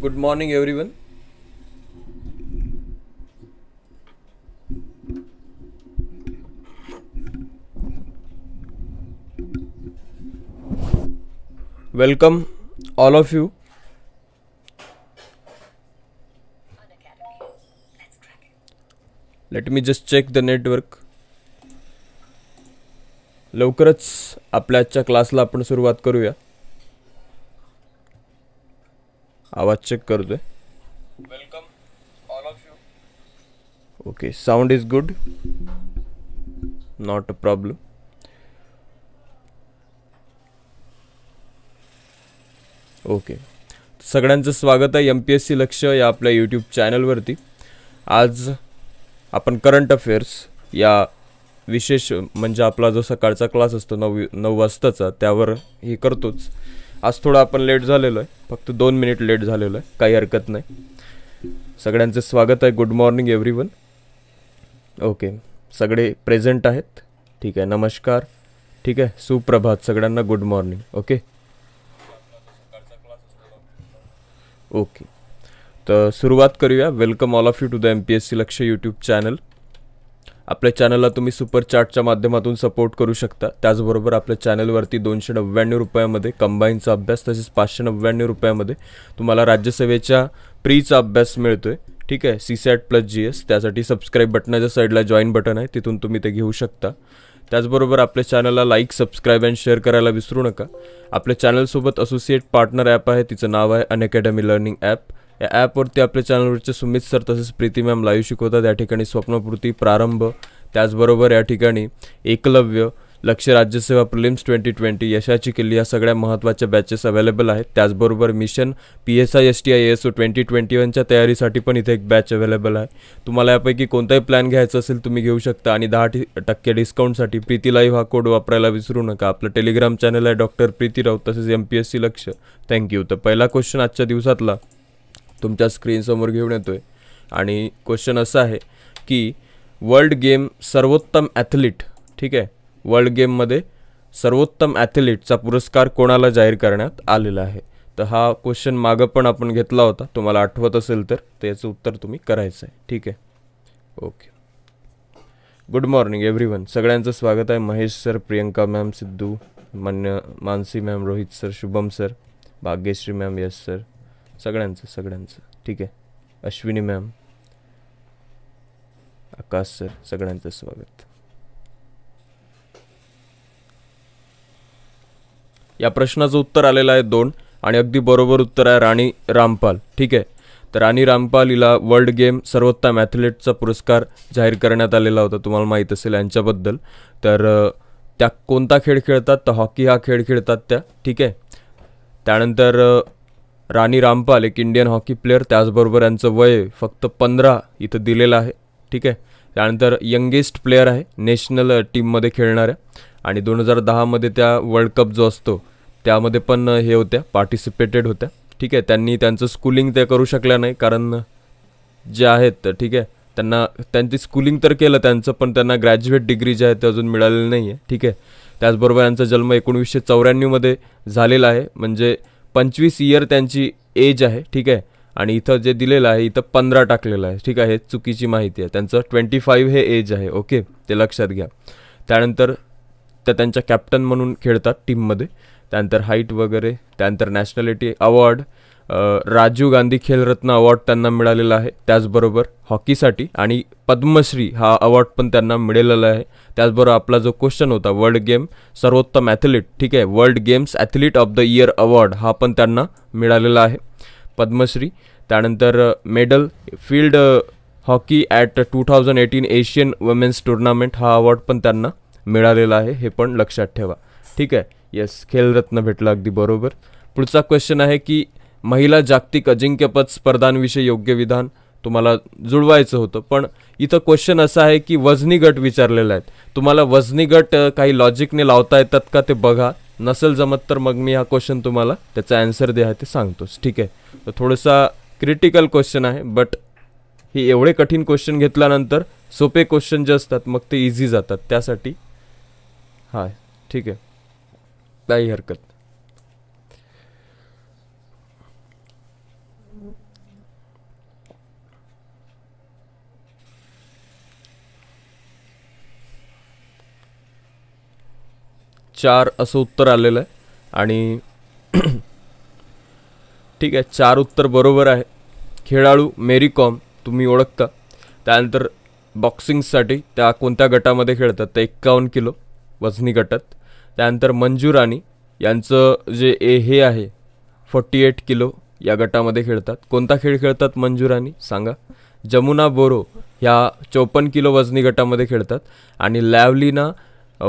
good morning everyone welcome all of you let me just check the network लवकरच आपल्या आजच्या क्लासला आपण सुरुवात करूया आवाज चेक करतोय welcome all of you okay sound is good not a problem okay सगळ्यांचं स्वागत आहे एम पी एस सी लक्ष या आपल्या यूट्यूब चॅनलवरती आज आपण करंट अफेअर्स या विशेष म्हणजे आपला जो सकाळचा क्लास असतो नऊ नऊ वाजताचा त्यावर हे करतोच आज थोडं आपण लेट झालेलो आहे फक्त दोन मिनिट लेट झालेलो आहे काही हरकत नाही सगळ्यांचं स्वागत आहे good morning everyone okay सगळे प्रेझेंट आहेत ठीक आहे नमस्कार ठीक आहे सुप्रभात सगळ्यांना गुड मॉर्निंग ओके ओके तर सुरुवात करूया welcome all of you to the M P S C Laksh YouTube channel आपल्या चॅनलला तुम्ही सुपर चार्टच्या माध्यमातून सपोर्ट करू शकता त्याचबरोबर आपल्या चॅनलवरती दोनशे नव्याण्णव रुपयामध्ये कंबाईनचा अभ्यास तसेच पाचशे नव्याण्णव रुपयामध्ये तुम्हाला राज्यसभेच्या प्रीचा अभ्यास मिळतो आहे ठीक आहे C SAT plus G S त्यासाठी सबस्क्राईब बटनाच्या साईडला जॉईन बटन आहे तिथून तुम्ही ते घेऊ शकता त्याचबरोबर आपल्या चॅनलला लाईक सबस्क्राईब अँड शेअर करायला विसरू नका आपल्या चॅनलसोबत असोसिएट पार्टनर ॲप आहे तिचं नाव आहे अनअकॅडमी लर्निंग ॲप या ॲपवरती आपल्या चॅनलवरचे सुमित सर तसेच प्रीती मॅम लाईव्ह शिकवतात या ठिकाणी स्वप्नपूर्ती प्रारंभ त्याचबरोबर या ठिकाणी एकलव्य लक्ष राज्यसेवा प्रिलिम्स ट्वेंटी ट्वेंटी यशाची किल्ली या सगळ्या महत्त्वाच्या बॅचेस अवेलेबल आहेत त्याचबरोबर mission P S I S T I S O twenty twenty वनच्या तयारीसाठी पण इथे एक बॅच अवेलेबल आहे तुम्हाला यापैकी कोणताही प्लॅन घ्यायचा असेल तुम्ही घेऊ शकता आणि दहा टक्के डिस्काउंटसाठी प्रीती लाईव्ह हा कोड वापरायला विसरू नका आपलं टेलिग्राम चॅनल आहे डॉक्टर प्रीती राऊत तसेच M P S C Laksh thank you तर पहिला क्वेश्चन आजच्या दिवसातला तुमच्या स्क्रीनसमोर घेऊन येतो आहे आणि क्वेश्चन असं आहे की वर्ल्ड गेम सर्वोत्तम ॲथलीट ठीक आहे वर्ल्ड गेममध्ये सर्वोत्तम ॲथलीटचा पुरस्कार कोणाला जाहीर करण्यात आलेला आहे तर हा क्वेश्चन मागं पण आपण घेतला होता तुम्हाला आठवत असेल तर याचं उत्तर तुम्ही करायचं आहे ठीक आहे ओके गुड मॉर्निंग एव्हरीवन सगळ्यांचं स्वागत आहे महेश सर प्रियंका मॅम सिद्धू मन्य Mansi ma'am Rohit sir Shubham sir Bhagyashree ma'am yes sir सगळ्यांचं सगळ्यांचं ठीक आहे अश्विनी मॅम आकाश सर सगळ्यांचं स्वागत या प्रश्नाचं उत्तर आलेलं आहे दोन आणि अगदी बरोबर उत्तर आहे राणी रामपाल ठीक आहे तर राणी रामपाल हिला वर्ल्ड गेम सर्वोत्तम ॲथलेटचा पुरस्कार जाहीर करण्यात आलेला होता तुम्हाला माहीत असेल यांच्याबद्दल तर त्या कोणता खेळ खेळतात तर हॉकी हा खेळ खेळतात त्या ठीक आहे त्यानंतर राणी रामपाल एक इंडियन हॉकी प्लेयर त्याचबरोबर यांचं वय फक्त पंधरा इथं दिलेलं आहे ठीक आहे त्यानंतर यंगेस्ट प्लेअर आहे नॅशनल टीममध्ये खेळणाऱ्या आणि दोन हजार दहामध्ये त्या वर्ल्ड कप जो असतो त्यामध्ये पण हे होत्या पार्टिसिपेटेड होत्या ठीक आहे त्यांनी त्यांचं स्कूलिंग ते करू शकल्या नाही कारण जे आहेत ठीक आहे त्यांना त्यांची स्कूलिंग तर केलं त्यांचं पण त्यांना ग्रॅज्युएट डिग्री जे आहे ते अजून मिळालेलं नाही आहे ठीक आहे त्याचबरोबर यांचा जन्म एकोणीसशे चौऱ्याण्णवमध्ये झालेला आहे म्हणजे पंचवीस इयर त्यांची एज आहे ठीक आहे आणि इथं जे दिलेलं आहे इथं पंधरा टाकलेलं आहे ठीक आहे चुकीची माहिती आहे त्यांचं ट्वेंटी फाईव्ह हे एज आहे ओके ते लक्षात घ्या त्यानंतर त्या त्यांच्या कॅप्टन म्हणून खेळतात टीममध्ये त्यानंतर हाईट वगैरे त्यानंतर nationality award Rajiv Gandhi Khel Ratna award त्यांना मिळालेला आहे त्याचबरोबर हॉकीसाठी आणि पद्मश्री हा अवॉर्ड पण त्यांना मिळालेला आहे त्याचबरोबर आपला जो क्वेश्चन होता वर्ल्ड गेम सर्वोत्तम ॲथलीट ठीक आहे world games athlete of the year award हा पण त्यांना मिळालेला आहे पद्मश्री त्यानंतर medal field hockey at two thousand eighteen Asian women's tournament हा अवॉर्ड पण त्यांना मिळालेला आहे हे पण लक्षात ठेवा ठीक आहे येस खेलरत्न भेटला अगदी बरोबर पुढचा क्वेश्चन आहे की महिला जागतिक अजिंक्यपद स्पर्धांविषयी योग्य विधान तुम्हाला जुळवायचं होतं पण इथं क्वेश्चन असं आहे की वजनी गट विचारलेला आहे तुम्हाला वजनी गट काही लॉजिकने लावता येतात का ते बघा नसेल जमत तर मग मी हा क्वेश्चन तुम्हाला त्याचा ॲन्सर द्या ते सांगतोच ठीक आहे तर थोडंसा क्रिटिकल क्वेश्चन आहे बट हे एवढे कठीण क्वेश्चन घेतल्यानंतर सोपे क्वेश्चन जे असतात मग ते इझी जातात त्यासाठी हां ठीक आहे काही हरकत चार असं उत्तर आलेलं आहे आणि ठीक आहे चार उत्तर बरोबर आहे खेळाडू मेरी कॉम तुम्ही ओळखता त्यानंतर बॉक्सिंगसाठी त्या कोणत्या गटामध्ये खेळतात त्या एक्कावन्न किलो वजनी गटात त्यानंतर मंजू राणी यांचं जे ए हे आहे फोर्टी एट किलो या गटामध्ये खेळतात कोणता खेळ खेळतात मंजू राणी सांगा जमुना बोरो ह्या चौपन्न किलो वजनी गटामध्ये खेळतात आणि लॅवलीना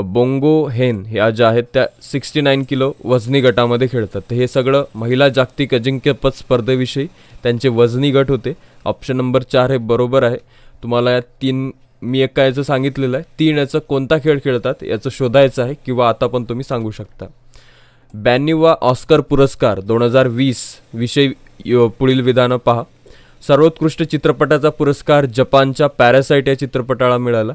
बोंगो हेन ह्या ज्या आहेत त्या सिक्स्टी नाईन किलो वजनी गटामध्ये खेळतात तर हे सगळं महिला जागतिक अजिंक्यपद स्पर्धेविषयी त्यांचे वजनी गट होते ऑप्शन नंबर चार हे बरोबर आहे तुम्हाला या तीन मी एक काय याचं सांगितलेलं आहे तीन याचं कोणता खेळ खेळतात याचं शोधायचं आहे किंवा आता पण तुम्ही सांगू शकता बॅन्युवा ऑस्कर पुरस्कार दोन हजार वीस विषयी पुढील विधानं पहा सर्वोत्कृष्ट चित्रपटाचा पुरस्कार जपानच्या पॅरासाईट या चित्रपटाला मिळाला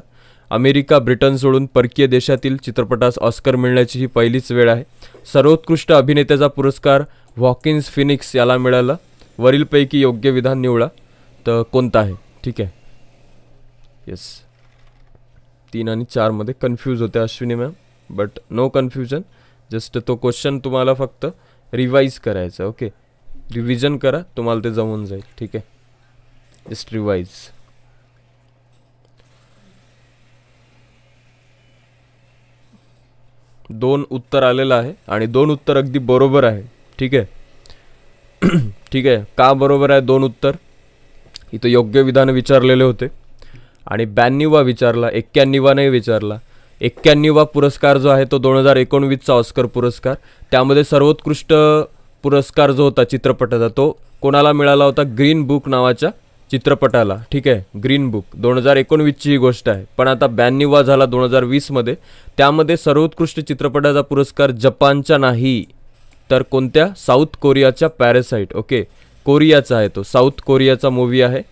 अमेरिका ब्रिटन सोडून परकीय देशातील चित्रपटास ऑस्कर मिळण्याची ही पहिलीच वेळ आहे सर्वोत्कृष्ट अभिनेत्याचा पुरस्कार व्हॉकिन्स फिनिक्स याला मिळाला वरीलपैकी योग्य विधान निवडा तर कोणता आहे ठीक आहे येस तीन आणि चारमध्ये कन्फ्यूज होते Ashwini ma'am but no confusion just तो क्वेश्चन तुम्हाला फक्त रिवाईज करायचा ओके रिव्हिजन करा तुम्हाला ते जमून जाईल ठीक आहे जस्ट रिवाईज दोन उत्तर आलेलं आहे आणि दोन उत्तर अगदी बरोबर आहे ठीक आहे ठीक आहे का बरोबर आहे दोन उत्तर इथं योग्य विधान विचारलेले होते आणि ब्याण्णवा विचारला एक्क्याण्णवा विचारला एक्क्याण्णवा पुरस्कार जो आहे तो दोन हजार एकोणवीसचा ऑस्कर पुरस्कार त्यामध्ये सर्वोत्कृष्ट पुरस्कार जो होता चित्रपटाचा तो कोणाला मिळाला होता ग्रीन बुक नावाच्या चित्रपटाला ठीक आहे ग्रीन बुक दोन हजार एकोणवीसची ही गोष्ट आहे पण आता ब्याण्णवा झाला दोन हजार वीसमध्ये त्यामध्ये सर्वोत्कृष्ट चित्रपटाचा पुरस्कार जपानचा नाही तर कोणत्या साऊथ कोरियाच्या पॅरेसाईट ओके कोरियाचा आहे तो साऊथ कोरियाचा मूवी आहे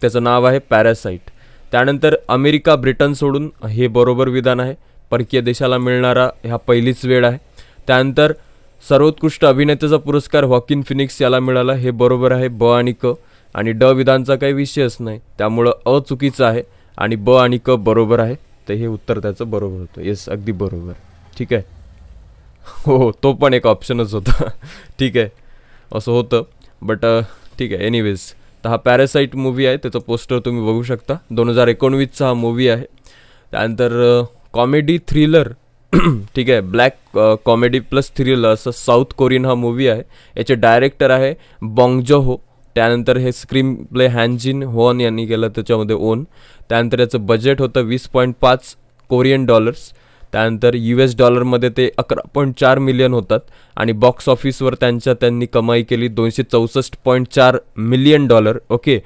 त्याचं नाव आहे पॅरासाईट त्यानंतर अमेरिका ब्रिटन सोडून हे बरोबर विधान आहे परकीय देशाला मिळणारा ह्या पहिलीच वेळ आहे त्यानंतर सर्वोत्कृष्ट अभिनेत्याचा पुरस्कार हॉकिन फिनिक्स याला मिळाला हे बरोबर आहे ब आणि क आणि ड विधानचा काही विषयच नाही त्यामुळं अ चुकीचं आहे आणि ब आणि क बरोबर आहे तर हे उत्तर त्याचं बरोबर होतं येस अगदी बरोबर ठीक आहे हो, हो तो पण एक ऑप्शनच होता ठीक आहे असं होतं बट ठीक आहे एनिवेज तर हा पॅरासाईट मूवी आहे त्याचं पोस्टर तुम्ही बघू शकता दोन हजार एकोणवीसचा हा मूवी आहे त्यानंतर कॉमेडी थ्रिलर ठीक आहे ब्लॅक कॉमेडी प्लस थ्रिलर असं साऊथ कोरियन हा मूवी आहे याचे डायरेक्टर आहे बॉंगजो हो त्यानंतर हे स्क्रीन प्ले हँजिन होन यांनी केलं त्याच्यामध्ये ओन त्यानंतर याचं बजेट होतं वीस पॉईंट पाच कोरियन डॉलर्स त्यानंतर यू एस डॉलरमध्ये ते अकरा पॉईंट चार मिलियन होतात आणि बॉक्स ऑफिसवर त्यांच्या त्यांनी कमाई केली दोनशे चौसष्ट पॉईंट चार मिलियन डॉलर ओके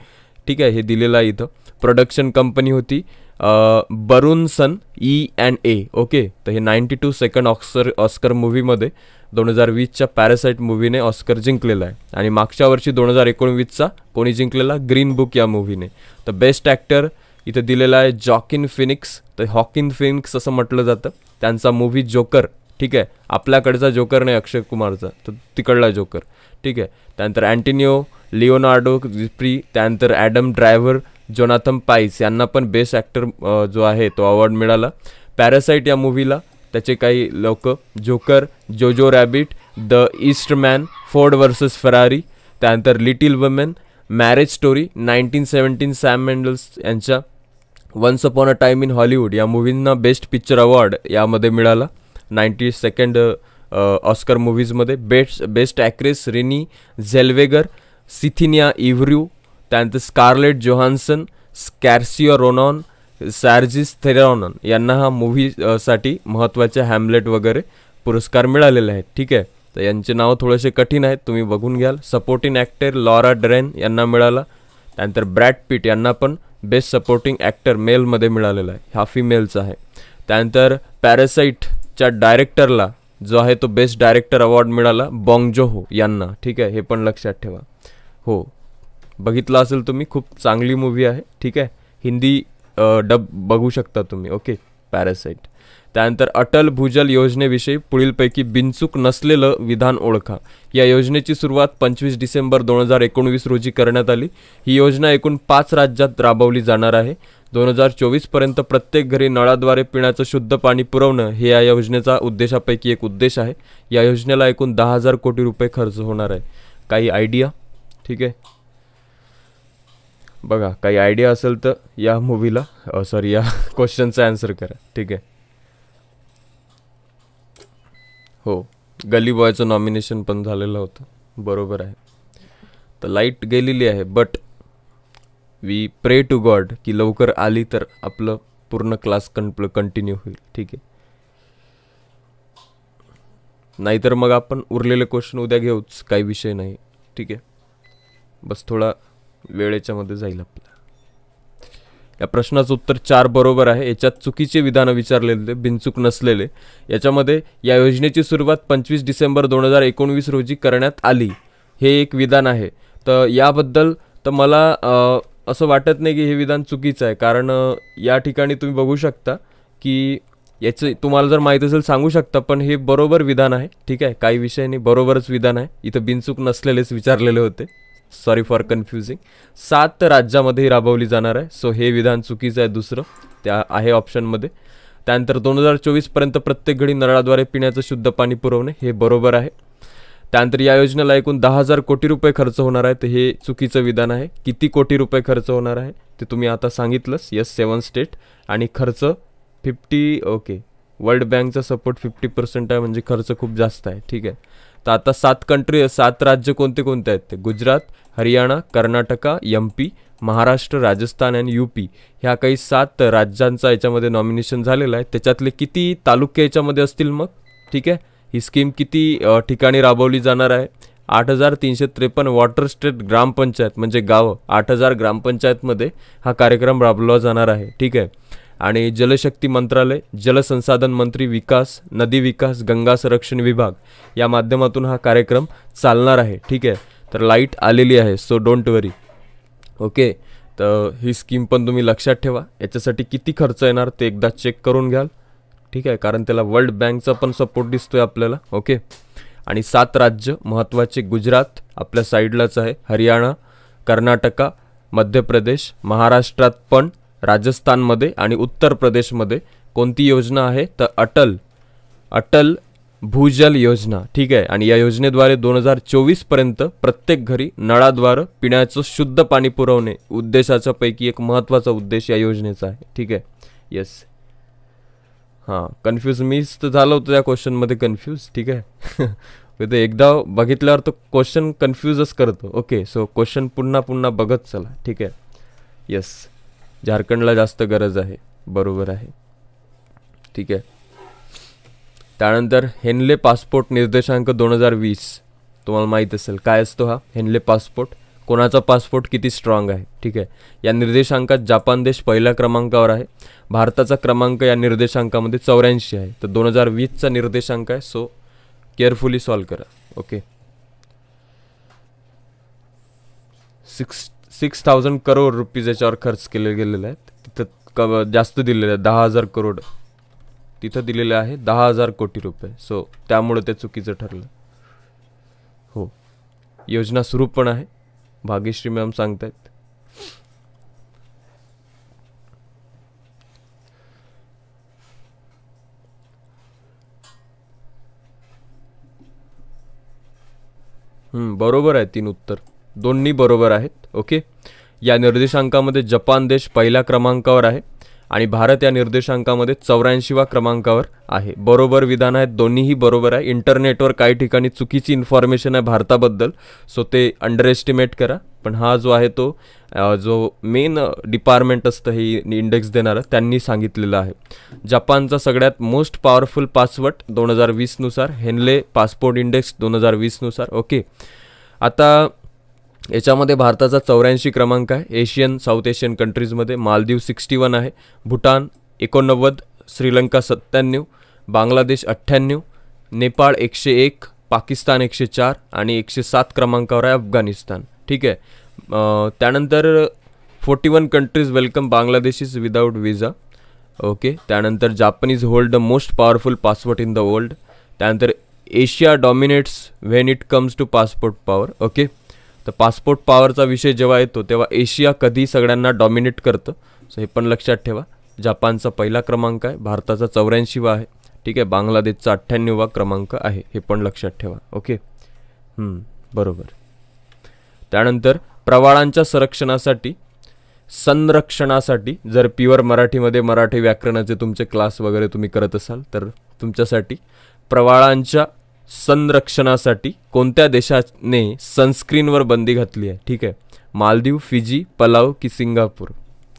ठीक आहे हे दिलेलं आहे इथं प्रोडक्शन कंपनी होती Barunson E and A okay तर हे ninety two second Oscar Oscar मूव्हीमध्ये दोन हजार वीसच्या पॅरासाईट मूवीने ऑस्कर जिंकलेला आहे आणि मागच्या वर्षी दोन हजार एकोणवीसचा कोणी जिंकलेला ग्रीन बुक या मूव्हीने तर बेस्ट ॲक्टर इथं दिलेला आहे जॉकिन फिनिक्स तर हॉकिन फिनिक्स असं म्हटलं जातं त्यांचा मूव्ही जोकर ठीक आहे आपल्याकडचा जोकर नाही अक्षय कुमारचा तर तिकडला जोकर ठीक आहे त्यानंतर अँटिनिओ लिओनार्डो प्री त्यानंतर ॲडम ड्रायव्हर जोनाथम पाईस यांना पण बेस्ट ॲक्टर जो आहे तो अवॉर्ड मिळाला पॅरासाईट या मूव्हीला त्याचे काही लोक जोकर जोजो रॅबिट द ईस्ट मॅन फोर्ड वर्सेस फरारी त्यानंतर Little Women Marriage Story nineteen seventeen Sam Mendes यांच्या Once Upon a Time in Hollywood या मूवींना बेस्ट पिक्चर अवॉर्ड यामध्ये मिळाला नाईन्टी सेकंड ऑस्कर मूव्हीजमध्ये best best actress Renee Zellweger सिथिनिया इव्ह्र्यू त्यानंतर स्कार्लेट जोहान्सन स्कॅर्सिओ रोनॉन सॅर्जिस थेरॉनॉन यांना हा मूव्हीसाठी महत्त्वाचे हॅमलेट वगैरे पुरस्कार मिळालेले आहेत ठीक आहे तर यांचे नावं थोडेसे कठीण आहेत तुम्ही बघून घ्याल सपोर्टिंग ॲक्टर लॉरा ड्रेन यांना मिळाला त्यानंतर ब्रॅड पिट यांना पण बेस्ट सपोर्टिंग ॲक्टर मेलमध्ये मिळालेला आहे हा फिमेलचा आहे त्यानंतर पॅरासाईटच्या डायरेक्टरला जो आहे तो बेस्ट डायरेक्टर अवॉर्ड मिळाला बॉंगजोहो यांना ठीक आहे हे पण लक्षात ठेवा हो बघितला असेल तुम्ही खूप चांगली मूवी आहे ठीक आहे हिंदी डब बघू शकता तुम्ही ओके पॅरासाईट त्यानंतर अटल भूजल योजनेविषयी पुढीलपैकी बिनचूक नसलेलं विधान ओळखा या योजनेची सुरुवात पंचवीस डिसेंबर दोन हजार एकोणवीस रोजी करण्यात आली ही योजना एकूण पाच राज्यात राबवली जाणार आहे दोन हजार चोवीसपर्यंत प्रत्येक घरी नळाद्वारे पिण्याचं शुद्ध पाणी पुरवणं हे या योजनेचा उद्देशापैकी एक उद्देश आहे या योजनेला एकूण दहा हजार कोटी रुपये खर्च होणार आहे काही आयडिया ठीक आहे बघा काही आयडिया असेल तर या मूवीला सॉरी या क्वेश्चनचा आन्सर करा ठीक आहे हो गली बॉयचं नॉमिनेशन पण झालेलं होतं बरोबर आहे तर लाईट गेलेली आहे but we pray to God की लवकर आली तर आपलं पूर्ण क्लास कंप कंटिन्यू होईल ठीक आहे नाहीतर मग आपण उरलेले क्वेश्चन उद्या घेऊच काही विषय नाही ठीक आहे बस थोडा वेळेच्या मध्ये जाईल आपल्या या प्रश्नाचं उत्तर चार बरोबर आहे याच्यात चुकीचे विधानं विचारलेले बिनचूक नसलेले याच्यामध्ये या योजनेची सुरुवात पंचवीस डिसेंबर दोन हजार एकोणवीस रोजी करण्यात आली हे एक विधान आहे तर याबद्दल तर मला असं वाटत नाही की हे विधान चुकीचं आहे कारण या ठिकाणी तुम्ही बघू शकता की याचं तुम्हाला जर माहीत असेल सांगू शकता पण हे बरोबर विधान आहे ठीक आहे काही विषय नाही बरोबरच विधान आहे इथं बिनचूक नसलेलेच विचारलेले होते सॉरी फॉर कन्फ्युजिंग सात राज्यामध्ये राबवली जाणार आहे सो हे विधान चुकीचं आहे दुसरं त्या आहे ऑप्शनमध्ये त्यानंतर दोन हजार चोवीसपर्यंत प्रत्येक घडी नळाद्वारे पिण्याचं शुद्ध पाणी पुरवणे हे बरोबर आहे त्यानंतर या योजनेला एकूण दहा हजार कोटी रुपये खर्च होणार आहे तर हे चुकीचं विधान आहे किती कोटी रुपये खर्च होणार आहे ते तुम्ही आता सांगितलंच यस सेवन स्टेट आणि खर्च फिफ्टी ओके वर्ल्ड बँकचा सपोर्ट फिफ्टी पर्सेंट आहे म्हणजे खर्च खूप जास्त आहे ठीक आहे तर आता सात कंट्री सात राज्य कोणते कोणते आहेत ते Gujarat Haryana Karnataka M P Maharashtra Rajasthan and U P ह्या काही सात राज्यांचा याच्यामध्ये नॉमिनेशन झालेलं आहे त्याच्यातले किती तालुके याच्यामध्ये असतील मग ठीक आहे ही स्कीम किती ठिकाणी राबवली जाणार आहे आठ हजार तीनशे त्रेपन्न वॉटर स्टेट ग्रामपंचायत म्हणजे गावं आठ हजार ग्रामपंचायतमध्ये हा कार्यक्रम राबवला जाणार आहे ठीक आहे आणि जलशक्ती मंत्रालय जलसंसाधन मंत्री विकास नदी विकास गंगा संरक्षण विभाग या माध्यमातून हा कार्यक्रम चालणार आहे ठीक आहे तर लाईट आलेली आहे सो डोंट वरी ओके तर ही स्कीम पण तुम्ही लक्षात ठेवा याच्यासाठी किती खर्च येणार ते एकदा चेक करून घ्याल ठीक आहे कारण त्याला वर्ल्ड बँकचा पण सपोर्ट दिसतोय आपल्याला ओके आणि सात राज्य महत्त्वाचे गुजरात आपल्या साईडलाच आहे हरियाणा कर्नाटका मध्य प्रदेश महाराष्ट्रात पण राजस्थानमध्ये आणि उत्तर प्रदेशमध्ये कोणती योजना आहे तर अटल अटल भूजल योजना ठीक आहे आणि या योजनेद्वारे दोन हजार चोवीसपर्यंत प्रत्येक घरी नळाद्वारे पिण्याचं शुद्ध पाणी पुरवणे उद्देशाच्यापैकी एक महत्त्वाचा उद्देश या योजनेचा आहे ठीक आहे येस हां कन्फ्यूज मीच तर झालं होतं त्या क्वेश्चनमध्ये कन्फ्यूज ठीक आहे ते एकदा बघितल्यावर तो क्वेश्चन कन्फ्यूजच करतो ओके सो क्वेश्चन पुन्हा पुन्हा बघत चला ठीक आहे येस झारखंडला जास्त गरज आहे बरोबर आहे ठीक आहे त्यानंतर हेनले पासपोर्ट निर्देशांक दोन हजार वीस तुम्हाला माहीत असेल काय असतो हा हेनले पासपोर्ट कोणाचा पासपोर्ट किती स्ट्रॉंग आहे ठीक आहे या निर्देशांकात जापान देश पहिल्या क्रमांकावर आहे भारताचा क्रमांक या निर्देशांकामध्ये चौऱ्याऐंशी आहे तर दोन हजार वीसचा निर्देशांक आहे सो केअरफुली सॉल्व करा okay six six thousand crore rupees याच्यावर खर्च केले गेलेले आहेत तिथं क जास्त दिलेले आहेत दहा हजार करोड तिथं दिलेले आहे दहा हजार कोटी रुपये सो त्यामुळं ते चुकीचं ठरलं हो योजना सुरू पण आहे भाग्यश्री मॅम सांगतायत बरोबर आहे तीन उत्तर दोन्ही बरोबर आहेत ओके या निर्देशांकामध्ये जपान देश पहिल्या क्रमांकावर आहे आणि भारत या निर्देशांकामध्ये चौऱ्याऐंशीव्या क्रमांकावर आहे बरोबर विधान आहेत दोन्हीही बरोबर आहे इंटरनेटवर काही ठिकाणी चुकीची इन्फॉर्मेशन आहे भारताबद्दल सो ते अंडर एस्टिमेट करा पण हा जो आहे तो जो मेन डिपार्टमेंट असतं हे इंडेक्स देणारं त्यांनी सांगितलेलं आहे जपानचा सगळ्यात मोस्ट पॉवरफुल पासवर्ड दोन हजार वीसनुसार हेनले पासपोर्ट इंडेक्स दोन हजार वीसनुसार ओके आता याच्यामध्ये भारताचा चौऱ्याऐंशी क्रमांक आहे एशियन साऊथ एशियन कंट्रीजमध्ये मालदीव सिक्स्टी वन आहे भूटान एकोणनव्वद श्रीलंका सत्त्याण्णव बांगलादेश अठ्ठ्याण्णव नेपाळ एकशे एक पाकिस्तान एकशे चार आणि एकशे सात क्रमांकावर आहे अफगाणिस्तान ठीक आहे त्यानंतर forty one countries welcome Bangladesh is without visa okay त्यानंतर Japanese hold the most powerful passport in the world त्यानंतर Asia dominates when it comes to passport power okay तर पासपोर्ट पॉवरचा विषय जेव्हा येतो तेव्हा एशिया कधी सगळ्यांना डॉमिनेट करतं सो हे पण लक्षात ठेवा जपानचा पहिला क्रमांक आहे भारताचा चौऱ्याऐंशीवा आहे ठीक आहे बांगलादेशचा अठ्ठ्याण्णववा क्रमांक आहे हे पण लक्षात ठेवा ओके बरोबर त्यानंतर प्रवाळांच्या संरक्षणासाठी संरक्षणासाठी जर प्युअर मराठीमध्ये मराठी व्याकरणाचे तुमचे क्लास वगैरे तुम्ही करत असाल तर तुमच्यासाठी प्रवाळांच्या संरक्षणासाठी कोणत्या देशाने सनस्क्रीनवर बंदी घातली आहे ठीक आहे मालदीव फिजी पलाव की सिंगापूर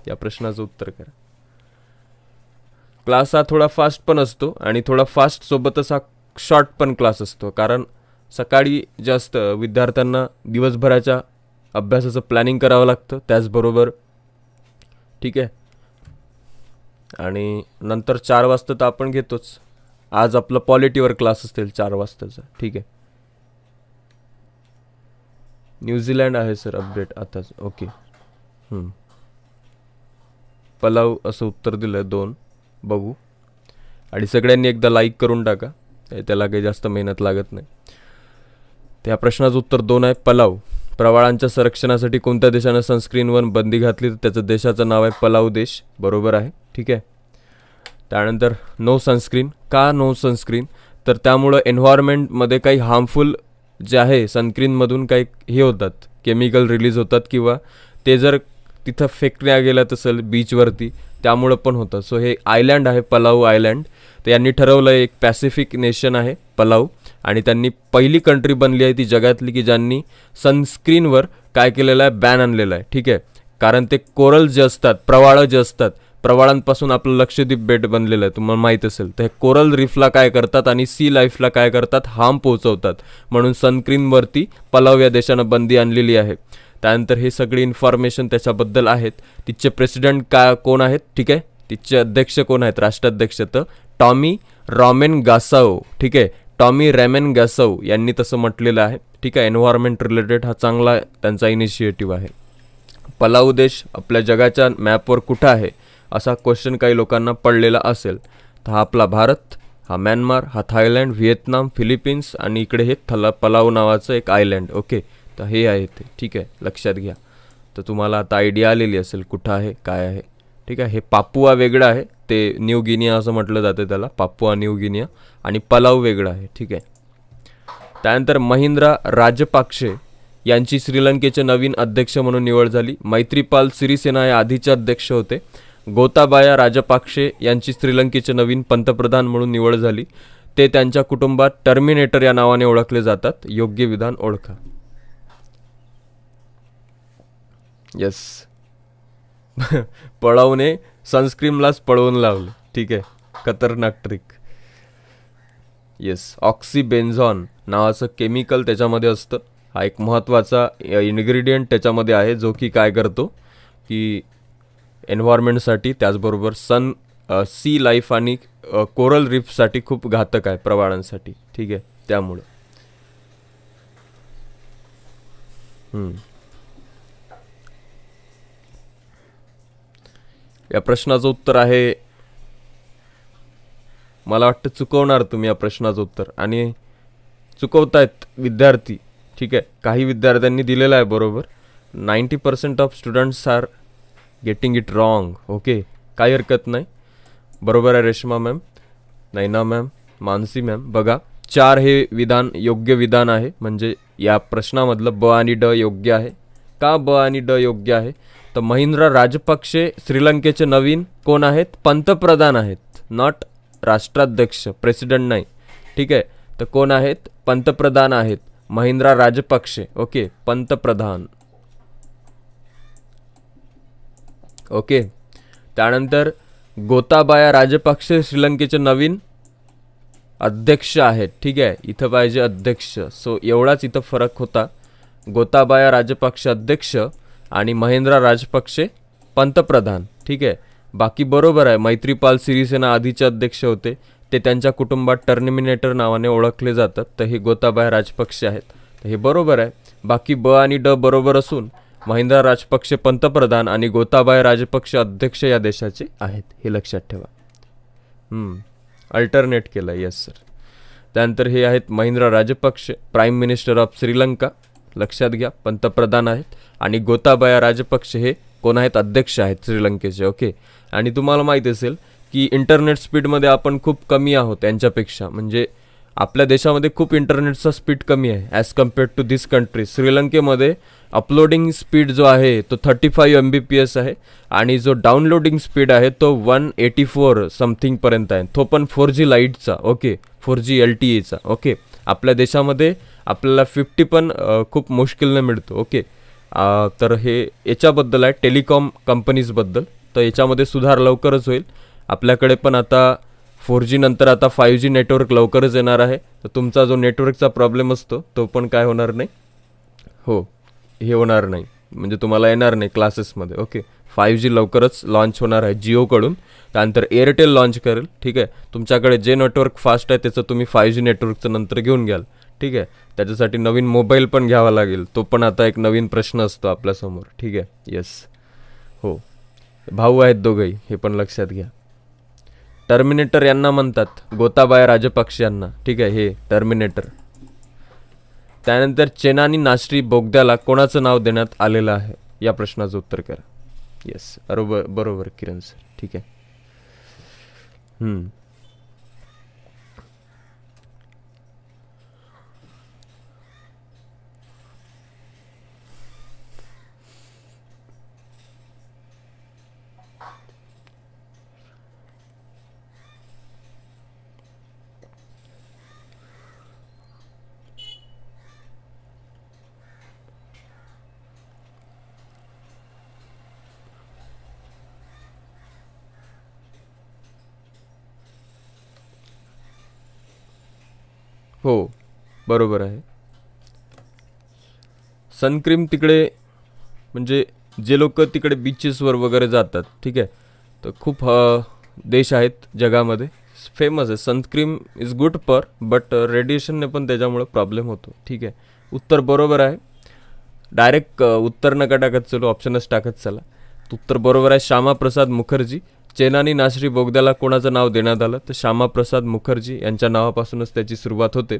या प्रश्नाचं उत्तर करा क्लास हा थोडा फास्ट पण असतो आणि थोडा फास्ट सोबतच हा शॉर्ट पण क्लास असतो कारण सकाळी जास्त विद्यार्थ्यांना दिवसभराच्या अभ्यासाचं प्लॅनिंग करावं लागतं त्याचबरोबर ठीक आहे आणि नंतर चार वाजता तर आपण घेतोच आज आपला पॉलिटीवर क्लास असतील चार वाजताचा ठीक आहे न्यूझीलँड आहे सर अपडेट आताच ओके पलाव असं उत्तर दिलं आहे दोन बघू आणि सगळ्यांनी एकदा लाईक करून टाका त्याला काही जास्त मेहनत लागत नाही त्या प्रश्नाचं उत्तर दोन आहे पलाव प्रवाळांच्या संरक्षणासाठी कोणत्या देशानं सनस्क्रीनवर बंदी घातली तर त्याचं देशाचं नाव आहे पलाव देश बरोबर आहे ठीक आहे त्यानंतर नो सनस्क्रीन का नो सनस्क्रीन तर त्यामुळं एन्व्हायरमेंटमध्ये काही हार्मफुल जे आहे सनस्क्रीनमधून काही हे होतात केमिकल रिलीज होतात किंवा ते जर तिथं फेकण्या गेल्यात असेल बीचवरती त्यामुळं पण होतं सो हे आयलँड आहे पलाऊ आयलँड तर यांनी ठरवलं एक पॅसिफिक नेशन आहे पलाऊ आणि त्यांनी पहिली कंट्री बनली आहे ती जगातली की ज्यांनी सनस्क्रीनवर काय केलेलं आहे बॅन आणलेलं आहे ठीक आहे कारण ते कोरल जे असतात प्रवाळं जे असतात प्रवाळांपासून आपलं लक्षद्वीप बेट बनलेलं आहे तुम्हाला माहीत असेल तर हे कोरल रिफला काय करतात आणि सी लाईफला काय करतात हार्म पोहोचवतात म्हणून सनक्रीनवरती पलाव या देशानं बंदी आणलेली आहे त्यानंतर हे सगळी इन्फॉर्मेशन त्याच्याबद्दल आहेत तिचे प्रेसिडेंट का कोण आहेत ठीक आहे तिचे अध्यक्ष कोण आहेत राष्ट्राध्यक्ष तर टॉमी रॉमेन गासाओ ठीक आहे टॉमी रॅमेन गासाओ यांनी तसं म्हटलेलं आहे ठीक आहे एन्व्हायरमेंट रिलेटेड हा चांगला त्यांचा इनिशिएटिव्ह आहे पलाऊ देश आपल्या जगाच्या मॅपवर कुठं आहे असा क्वेश्चन काही लोकांना पडलेला असेल तर हा आपला भारत हा म्यानमार हा थायलँड व्हिएतनाम फिलिपिन्स आणि इकडे हे थला पलाव नावाचं एक आयलँड ओके तर हे आहे ते ठीक आहे लक्षात घ्या तर तुम्हाला आता आयडिया आलेली असेल कुठं आहे काय आहे ठीक आहे हे पापुआ वेगळं आहे ते न्यू गिनिया असं म्हटलं जातं त्याला पापुआ न्यू गिनिया आणि पलाव वेगळं आहे ठीक आहे त्यानंतर महिंद्रा राजपाक्षे यांची श्रीलंकेचे नवीन अध्यक्ष म्हणून निवड झाली मैत्रीपाल सिरिसेना हे आधीचे अध्यक्ष होते गोताबाया राजपाक्षे यांची श्रीलंकेचे नवीन पंतप्रधान म्हणून निवड झाली ते त्यांच्या कुटुंबात टर्मिनेटर या नावाने ओळखले जातात योग्य विधान ओळखा यस पळवणे सनस्क्रीमलाच पळवून लावलं ठीक आहे खतरनाक ट्रिक येस ऑक्सिबेन्झॉन नावाचं केमिकल त्याच्यामध्ये असतं हा एक महत्त्वाचा इन्ग्रेडियंट त्याच्यामध्ये आहे जो की काय करतो की एन्व्हायरमेंटसाठी त्याचबरोबर सन सी लाईफ आणि कोरल रिफसाठी खूप घातक आहे प्रवाळांसाठी ठीक आहे त्यामुळं या प्रश्नाचं उत्तर आहे मला वाटतं चुकवणार तुम्ही या प्रश्नाचं उत्तर आणि चुकवतायत विद्यार्थी ठीक आहे काही विद्यार्थ्यांनी दिलेलं आहे बरोबर ninety percent of students are getting it wrong okay काही हरकत नाही बरोबर आहे Reshma ma'am Naina ma'am Mansi ma'am बघा चार हे विधान योग्य विधान आहे म्हणजे या प्रश्नामधलं ब आणि ड योग्य आहे का ब आणि ड योग्य आहे तर महिंद्रा राजपक्षे श्रीलंकेचे नवीन कोण आहेत पंतप्रधान आहेत नॉट राष्ट्राध्यक्ष प्रेसिडेंट नाही ठीक आहे तर कोण आहेत पंतप्रधान आहेत महिंद्रा राजपक्षे ओके पंतप्रधान ओके त्यानंतर गोताबाया राजपक्षे श्रीलंकेचे नवीन अध्यक्ष आहेत ठीक आहे इथं पाहिजे अध्यक्ष सो एवढाच इथं फरक होता गोताबाया राजपक्ष अध्यक्ष आणि महेंद्रा राजपक्षे पंतप्रधान ठीक आहे बाकी बरोबर आहे मैत्रीपाल सिरीसेना आधीचे अध्यक्ष होते ते त्यांच्या कुटुंबात टर्निमिनेटर नावाने ओळखले जातात तर हे गोताबाया राजपक्षे आहेत तर हे बरोबर आहे बाकी ब आणि ड बरोबर असून महिंदा राजपक्षे पंतप्रधान आणि गोताबाय राजपक्ष अध्यक्ष या देशाचे आहेत हे लक्षात ठेवा अल्टरनेट केलं येस सर त्यानंतर हे आहेत Mahindra Rajapaksa prime minister of Sri Lanka लक्षात घ्या पंतप्रधान आहेत आणि गोताबाया राजपक्ष हे कोण आहेत अध्यक्ष आहेत श्रीलंकेचे ओके आणि तुम्हाला माहीत असेल की इंटरनेट स्पीडमध्ये आपण खूप कमी आहोत यांच्यापेक्षा म्हणजे आपल्या देशामध्ये खूप इंटरनेटचा स्पीड कमी आहे as compared to this country श्रीलंकेमध्ये अपलोडिंग स्पीड जो आहे तो thirty five M B P S आहे आणि जो डाउनलोडिंग स्पीड आहे तो वन एटी फोर समथिंगपर्यंत आहे तो पण फोर जी लाईटचा okay four G L T एचा ओके आपल्या देशामध्ये आपल्याला फिफ्टी पण खूप मुश्किलनं मिळतो ओके तर हे याच्याबद्दल आहे टेलिकॉम कंपनीजबद्दल तर याच्यामध्ये सुधार लवकरच होईल आपल्याकडे पण आता फोर जी नंतर आता फाईव्ह जी नेटवर्क लवकरच येणार आहे तर तुमचा जो नेटवर्कचा प्रॉब्लेम असतो तो पण काय होणार नाही हो हे होणार नाही म्हणजे तुम्हाला येणार नाही क्लासेसमध्ये ओके फाईव्ह जी लवकरच लॉन्च होणार आहे जिओकडून त्यानंतर एअरटेल लॉन्च करेल ठीक आहे तुमच्याकडे जे नेटवर्क फास्ट आहे त्याचं तुम्ही फाईव्ह जी नेटवर्कचं नंतर घेऊन घ्याल ठीक आहे त्याच्यासाठी नवीन मोबाईल पण घ्यावा लागेल तो पण आता एक नवीन प्रश्न असतो आपल्यासमोर ठीक आहे येस हो भाऊ आहेत दोघंही हे पण लक्षात घ्या टर्मिनेटर यांना म्हणतात गोताबाय राजपक्ष यांना ठीक आहे हे टर्मिनेटर त्यानंतर चेनानी नाश्री बोगद्याला कोणाचं नाव देण्यात आलेलं आहे या प्रश्नाचं उत्तर करा येस बरोबर बरोबर किरण सर ठीक आहे हो बरोबर आहे सनक्रीम तिकडे म्हणजे जे लोक तिकडे बीचेसवर वगैरे जातात ठीक आहे तर खूप देश आहेत जगामध्ये फेमस आहे सनस्क्रीम इज गुड पर बट रेडिएशनने पण त्याच्यामुळे प्रॉब्लेम होतो ठीक आहे उत्तर बरोबर आहे डायरेक्ट उत्तर नका टाकत चलो ऑप्शनच टाकत चला उत्तर बरोबर आहे श्यामाप्रसाद मुखर्जी चेनानी नाश्री बोगद्याला कोणाचं नाव देण्यात आलं तर श्यामाप्रसाद मुखर्जी यांच्या नावापासूनच त्याची सुरुवात होते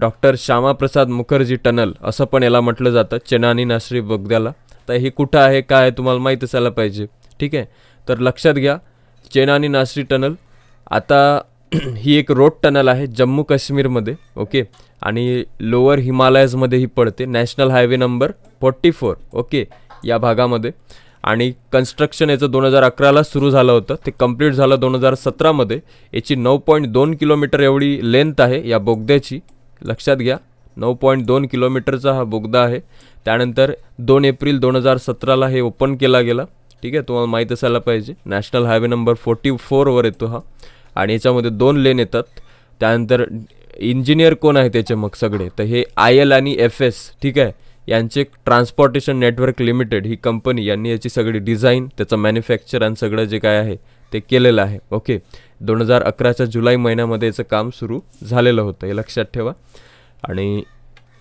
डॉक्टर श्यामाप्रसाद मुखर्जी टनल असं पण याला म्हटलं जातं चेनानी नाश्री बोगद्याला तर हे कुठं आहे काय तुम्हाला माहीत असायला पाहिजे ठीक आहे तर लक्षात घ्या चेनानी नाश्री टनल आता ही एक रोड टनल आहे जम्मू काश्मीरमध्ये ओके आणि लोअर हिमालयाजमध्ये ही पडते national highway number forty four okay या भागामध्ये आणि कन्स्ट्रक्शन याचं दोन हजार अकराला सुरू झालं होतं ते कम्प्लीट झालं दोन हजार सतरामध्ये याची नऊ पॉईंट दोन किलोमीटर एवढी लेंथ आहे या बोगद्याची लक्षात घ्या नऊ पॉईंट दोन किलोमीटरचा हा बोगदा आहे त्यानंतर दोन एप्रिल दोन हजार सतराला हे ओपन केला गेला ठीक आहे तुम्हाला माहीत असायला पाहिजे नॅशनल हायवे नंबर फोर्टी फोरवर येतो हा आणि याच्यामध्ये दोन लेन येतात त्यानंतर इंजिनियर कोण आहे त्याचे मग सगळे तर हे आय एल आणि एफ एस ठीक आहे यांचे ट्रान्सपोर्टेशन नेटवर्क लिमिटेड ही कंपनी यांनी याची सगळी डिझाईन त्याचं मॅन्युफॅक्चर आणि सगळं जे काय आहे ते केलेलं आहे ओके दोन हजार अकराच्या जुलै महिन्यामध्ये याचं काम सुरू झालेलं होतं हे लक्षात ठेवा आणि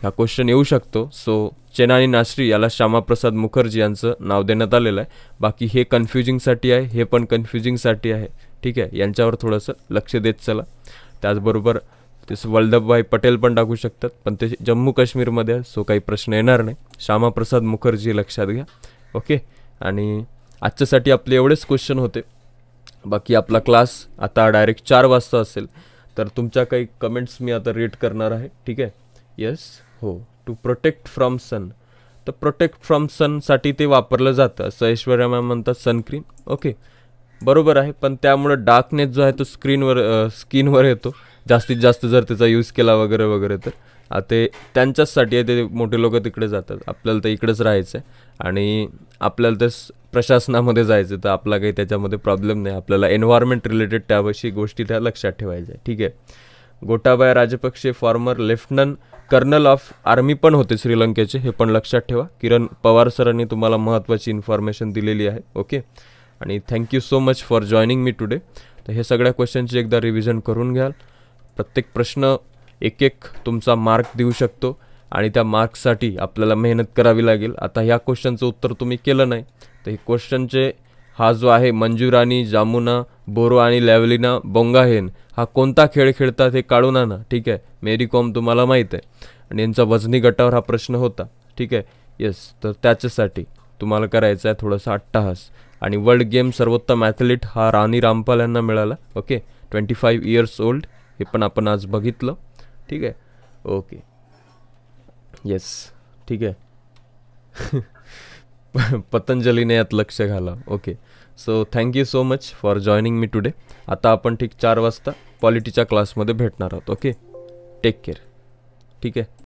हा क्वेश्चन येऊ शकतो सो चेनानी नाश्री याला श्यामाप्रसाद मुखर्जी यांचं नाव देण्यात आलेलं आहे बाकी हे कन्फ्युजिंगसाठी आहे हे पण कन्फ्युजिंगसाठी आहे ठीक आहे यांच्यावर थोडंसं लक्ष देत चला त्याचबरोबर तेच वल्लभभाई पटेल पण टाकू शकतात पण ते जम्मू काश्मीरमध्ये सो काही प्रश्न येणार नाही श्यामाप्रसाद मुखर्जी लक्षात घ्या ओके आणि आजच्यासाठी आपले एवढेच क्वेश्चन होते बाकी आपला क्लास आता डायरेक्ट चार वाजता असेल तर तुमच्या काही कमेंट्स मी आता रीड करणार आहे ठीक आहे येस हो टू प्रोटेक्ट फ्रॉम सन तर प्रोटेक्ट फ्रॉम सनसाठी ते वापरलं जातं असं ऐश्वर्या मॅम म्हणतात सनक्रीम ओके बरोबर आहे पण त्यामुळे डार्कनेस जो आहे तो स्क्रीनवर स्किनवर येतो जास्तीत जास्त जर त्याचा यूज केला वगैरे वगैरे तर ते त्यांच्याचसाठी आहे ते मोठे लोक तिकडे जातात आपल्याला तर इकडेच राहायचं आहे आणि आपल्याला तर प्रशासनामध्ये जायचं तर आपला काही त्याच्यामध्ये प्रॉब्लेम नाही आपल्याला एन्व्हायरमेंट रिलेटेड त्याविषयी गोष्टी त्या लक्षात ठेवायच्या ठीक आहे Gotabaya Rajapaksa former lieutenant colonel of army पण होते श्रीलंकेचे हे पण लक्षात ठेवा किरण पवार सरांनी तुम्हाला महत्त्वाची इन्फॉर्मेशन दिलेली आहे ओके आणि thank you so much for joining me today तर हे सगळ्या क्वेश्चनची एकदा रिव्हिजन करून घ्याल प्रत्येक प्रश्न एक एक तुमचा मार्क देऊ शकतो आणि त्या मार्क्ससाठी आपल्याला मेहनत करावी लागेल आता ह्या क्वेश्चनचं उत्तर तुम्ही केलं नाही तर हे क्वेश्चनचे हा जो आहे मंजुराणी जामुना बोरो आणि लॅवलिना बोंगाहेन हा कोणता खेळ खेळतात हे काढून आणा ठीक आहे मेरी कॉम तुम्हाला माहीत आहे आणि यांचा वजनी गटावर हा प्रश्न होता ठीक आहे येस तर त्याच्यासाठी तुम्हाला करायचा आहे थोडंसं अट्टाहास आणि वर्ल्ड गेम सर्वोत्तम ॲथलीट हा राणी रामपाल यांना मिळाला okay twenty five years old हे पण आपण आज बघितलं ठीक आहे ओके येस ठीक आहे पतंजलीने यात लक्ष घाला okay so thank you so much for joining me today आता आपण ठीक चार वाजता पॉलिटीच्या क्लासमध्ये भेटणार आहोत ओके टेक केअर ठीक आहे